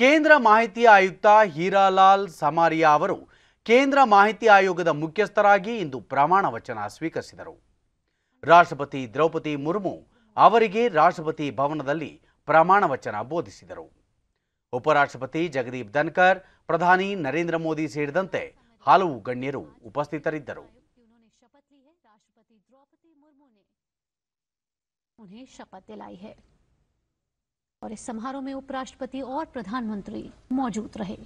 ಕೇಂದ್ರ ಮಾಹಿತಿ ಆಯುಕ್ತ ಹೀರಾಲಾಲ್ ಸಮಾರಿಯಾ ಅವರು ಕೇಂದ್ರ ಮಾಹಿತಿ ಆಯೋಗದ ಮುಖ್ಯಸ್ಥರಾಗಿ ಇಂದು ಪ್ರಮಾಣ ವಚನ ಸ್ವೀಕರಿಸಿದರು ರಾಷ್ಟ್ರಪತಿ ದ್ರೌಪದಿ ಮುರ್ಮು ಅವರಿಗೆ ರಾಷ್ಟ್ರಪತಿ ಭವನದಲ್ಲಿ ಪ್ರಮಾಣ ವಚನ ಬೋಧಿಸಿದರು ಉಪರಾಷ್ಟ್ರಪತಿ ಜಗದೀಪ್ ಧನ್ಕರ್ ಪ್ರಧಾನಿ ನರೇಂದ್ರ ಮೋದಿ ಸೇರಿದಂತೆ ಹಲವು ಗಣ್ಯರು ಉಪಸ್ಥಿತರಿದ್ದರು और इस समारोह में उपराष्ट्रपति और प्रधानमंत्री मौजूद रहे